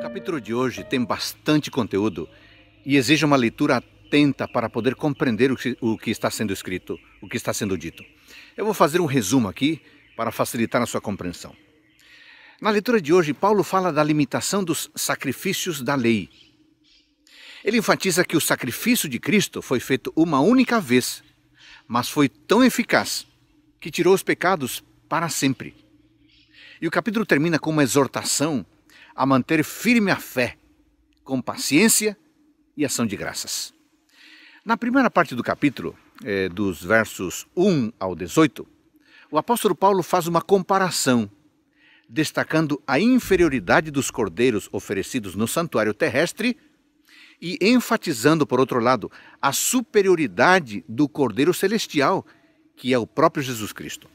O capítulo de hoje tem bastante conteúdo e exige uma leitura atenta para poder compreender o que, o que está sendo escrito, o que está sendo dito. Eu vou fazer um resumo aqui para facilitar a sua compreensão. Na leitura de hoje, Paulo fala da limitação dos sacrifícios da lei. Ele enfatiza que o sacrifício de Cristo foi feito uma única vez, mas foi tão eficaz que tirou os pecados para sempre. E o capítulo termina com uma exortação a manter firme a fé, com paciência e ação de graças. Na primeira parte do capítulo, eh, dos versos 1 ao 18, o apóstolo Paulo faz uma comparação, destacando a inferioridade dos cordeiros oferecidos no santuário terrestre e enfatizando, por outro lado, a superioridade do cordeiro celestial, que é o próprio Jesus Cristo.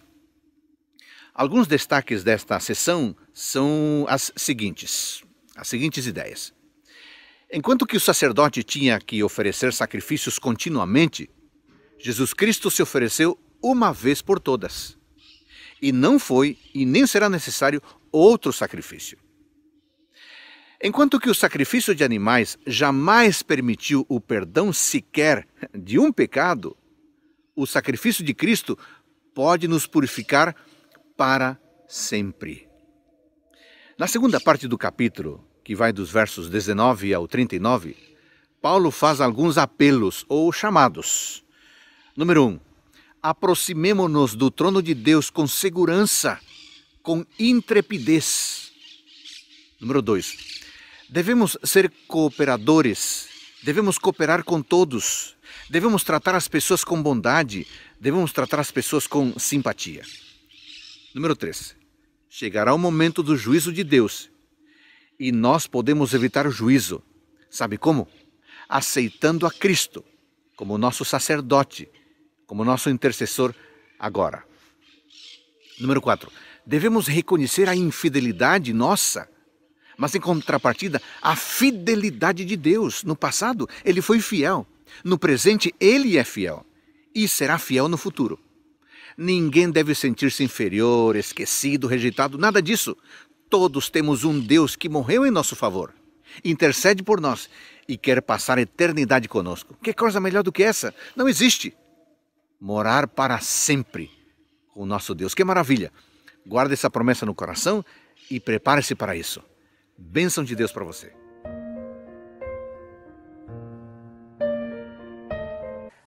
Alguns destaques desta sessão são as seguintes, as seguintes ideias. Enquanto que o sacerdote tinha que oferecer sacrifícios continuamente, Jesus Cristo se ofereceu uma vez por todas. E não foi e nem será necessário outro sacrifício. Enquanto que o sacrifício de animais jamais permitiu o perdão sequer de um pecado, o sacrifício de Cristo pode nos purificar para sempre. Na segunda parte do capítulo, que vai dos versos 19 ao 39, Paulo faz alguns apelos ou chamados. Número 1. Um, Aproximemo-nos do trono de Deus com segurança, com intrepidez. Número 2. Devemos ser cooperadores, devemos cooperar com todos, devemos tratar as pessoas com bondade, devemos tratar as pessoas com simpatia. Número 3. Chegará o momento do juízo de Deus e nós podemos evitar o juízo. Sabe como? Aceitando a Cristo como nosso sacerdote, como nosso intercessor agora. Número 4. Devemos reconhecer a infidelidade nossa, mas em contrapartida, a fidelidade de Deus. No passado, ele foi fiel. No presente, ele é fiel e será fiel no futuro. Ninguém deve sentir-se inferior, esquecido, rejeitado, nada disso. Todos temos um Deus que morreu em nosso favor, intercede por nós e quer passar a eternidade conosco. Que coisa melhor do que essa? Não existe. Morar para sempre com o nosso Deus. Que maravilha! Guarda essa promessa no coração e prepare-se para isso. Bênção de Deus para você.